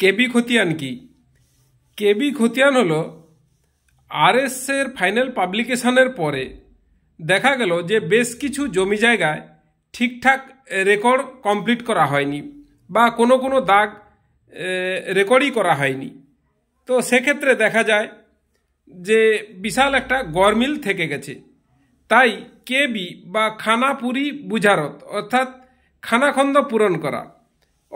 কেবি খতিয়ান কি কেবি খতিয়ান হল আরএসের ফাইনাল পাবলিকেশনের পরে দেখা গেল যে বেশ কিছু জমি জায়গায় ঠিকঠাক রেকর্ড কমপ্লিট করা হয়নি বা কোনো কোনো দাগ রেকর্ডই করা হয়নি তো সেক্ষেত্রে দেখা যায় যে বিশাল একটা গরমিল থেকে গেছে তাই কেবি বা খানাপুরি বুঝারত অর্থাৎ খানাখন্দ পূরণ করা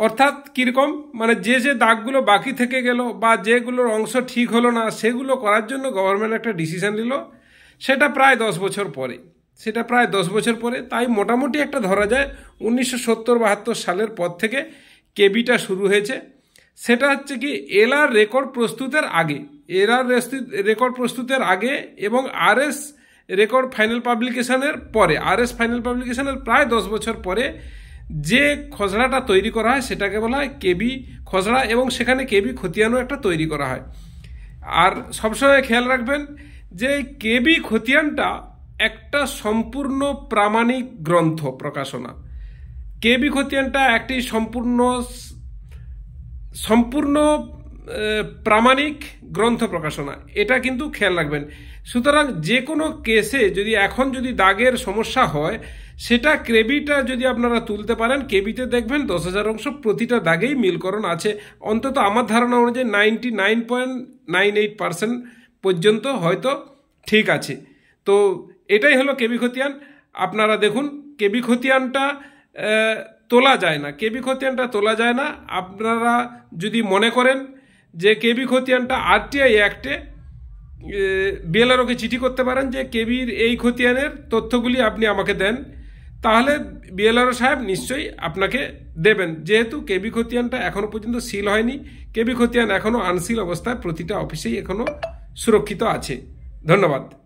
অর্থাৎ কীরকম মানে যে যে দাগগুলো বাকি থেকে গেল বা যেগুলোর অংশ ঠিক হলো না সেগুলো করার জন্য গভর্নমেন্ট একটা ডিসিশন নিল সেটা প্রায় দশ বছর পরে সেটা প্রায় দশ বছর পরে তাই মোটামুটি একটা ধরা যায় উনিশশো সত্তর বাহাত্তর সালের পর থেকে কেবিটা শুরু হয়েছে সেটা হচ্ছে কি আর রেকর্ড প্রস্তুতের আগে আর রেকর্ড প্রস্তুতের আগে এবং আরএস রেকর্ড ফাইনাল পাবলিকেশনের পরে আরএস ফাইনাল পাবলিকেশনের প্রায় দশ বছর পরে যে খসড়াটা তৈরি করা হয় সেটাকে বলা হয় কেবি খসড়া এবং সেখানে কেবি খতিয়ানও একটা তৈরি করা হয় আর সবসময় খেয়াল রাখবেন যে কেবি খতিয়ানটা একটা সম্পূর্ণ প্রামাণিক গ্রন্থ প্রকাশনা কেবি খতিয়ানটা একটি সম্পূর্ণ সম্পূর্ণ প্রামাণিক গ্রন্থ প্রকাশনা এটা কিন্তু খেয়াল রাখবেন সুতরাং যে কোনো কেসে যদি এখন যদি দাগের সমস্যা হয় সেটা ক্রেবিটা যদি আপনারা তুলতে পারেন কেবিতে দেখবেন দশ হাজার অংশ প্রতিটা দাগেই মিলকরণ আছে অন্তত আমার ধারণা অনুযায়ী ninety nine point nine eight percent পর্যন্ত হয়তো ঠিক আছে তো এটাই হলো কেবি খতিয়ান আপনারা দেখুন কেবি খতিয়ানটা তোলা যায় না কেবি খতিয়ানটা তোলা যায় না আপনারা যদি মনে করেন যে কেবি খতিয়ানটা আরটিআই অ্যাক্টে বিএলআরওকে চিঠি করতে পারেন যে কেবির এই খতিয়ানের তথ্যগুলি আপনি আমাকে দেন তাহলে বিএলআরও সাহেব নিশ্চয়ই আপনাকে দেবেন যেহেতু কেবি খতিয়ানটা এখনও পর্যন্ত সিল হয়নি কেবি খতিয়ান এখনও আনসিল অবস্থায় প্রতিটা অফিসেই এখনও সুরক্ষিত আছে ধন্যবাদ